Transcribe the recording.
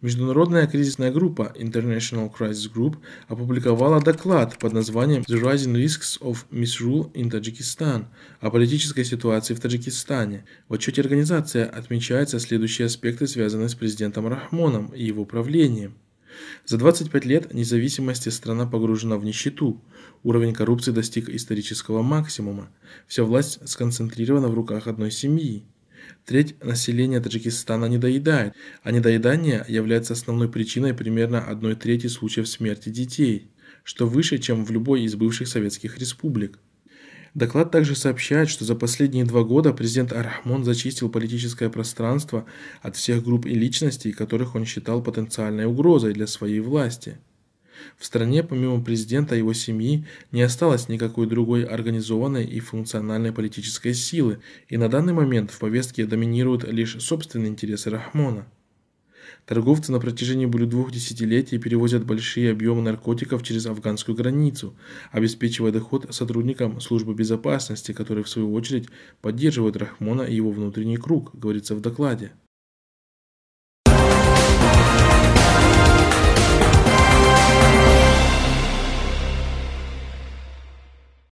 Международная кризисная группа International Crisis Group опубликовала доклад под названием The Rising Risks of Misrule in Tajikistan о политической ситуации в Таджикистане. В отчете организации отмечаются следующие аспекты, связанные с президентом Рахмоном и его правлением. За 25 лет независимости страна погружена в нищету. Уровень коррупции достиг исторического максимума. Вся власть сконцентрирована в руках одной семьи. Треть населения Таджикистана не доедает, а недоедание является основной причиной примерно одной трети случаев смерти детей, что выше, чем в любой из бывших советских республик. Доклад также сообщает, что за последние два года президент Арахмон зачистил политическое пространство от всех групп и личностей, которых он считал потенциальной угрозой для своей власти. В стране, помимо президента и его семьи, не осталось никакой другой организованной и функциональной политической силы, и на данный момент в повестке доминируют лишь собственные интересы Рахмона. Торговцы на протяжении более двух десятилетий перевозят большие объемы наркотиков через афганскую границу, обеспечивая доход сотрудникам службы безопасности, которые в свою очередь поддерживают Рахмона и его внутренний круг, говорится в докладе.